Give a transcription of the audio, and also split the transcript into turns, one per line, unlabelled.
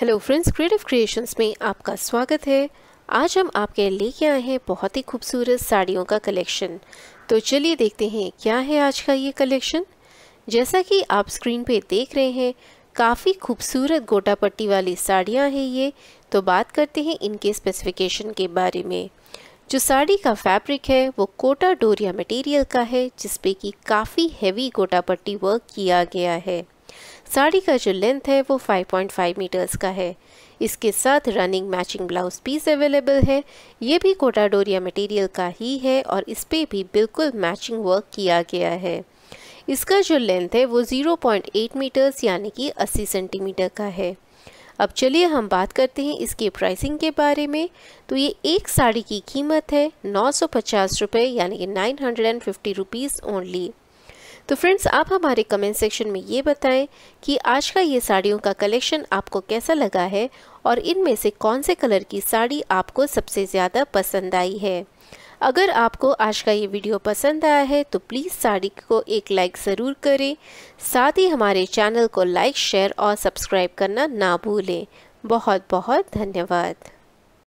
hello friends creative creations में आपका स्वागत है आज हम आपके लेके आए हैं बहुत ही खूबसूरत साड़ियों का कलेक्शन तो चलिए देखते हैं क्या है आज का ये कलेक्शन जैसा कि आप स्क्रीन पे देख रहे हैं काफ़ी खूबसूरत गोटा पट्टी वाली साड़ियाँ हैं ये तो बात करते हैं इनके स्पेसिफिकेशन के बारे में जो साड़ी का फैब्रिक है वो कोटा डोरिया मटेरियल का है जिसपे कि काफ़ी हैवी गोटा पट्टी वर्क किया गया है साड़ी का जो लेंथ है वो 5.5 मीटर्स का है इसके साथ running matching blouse piece available है ये भी कोटा डोरिया मटेरियल का ही है और इस पर भी बिल्कुल मैचिंग वर्क किया गया है इसका जो लेंथ है वो 0.8 मीटर्स यानी कि 80 सेंटीमीटर का है अब चलिए हम बात करते हैं इसके प्राइसिंग के बारे में तो ये एक साड़ी की कीमत है नौ सौ पचास रुपये यानी कि nine hundred and fifty rupees only तो फ्रेंड्स आप हमारे कमेंट सेक्शन में ये बताएं कि आज का ये साड़ियों का कलेक्शन आपको कैसा लगा है और इनमें से कौन से कलर की साड़ी आपको सबसे ज़्यादा पसंद आई है अगर आपको आज का ये वीडियो पसंद आया है तो प्लीज़ साड़ी को एक लाइक ज़रूर करें साथ ही हमारे चैनल को लाइक शेयर और सब्सक्राइब करना ना भूलें बहुत बहुत धन्यवाद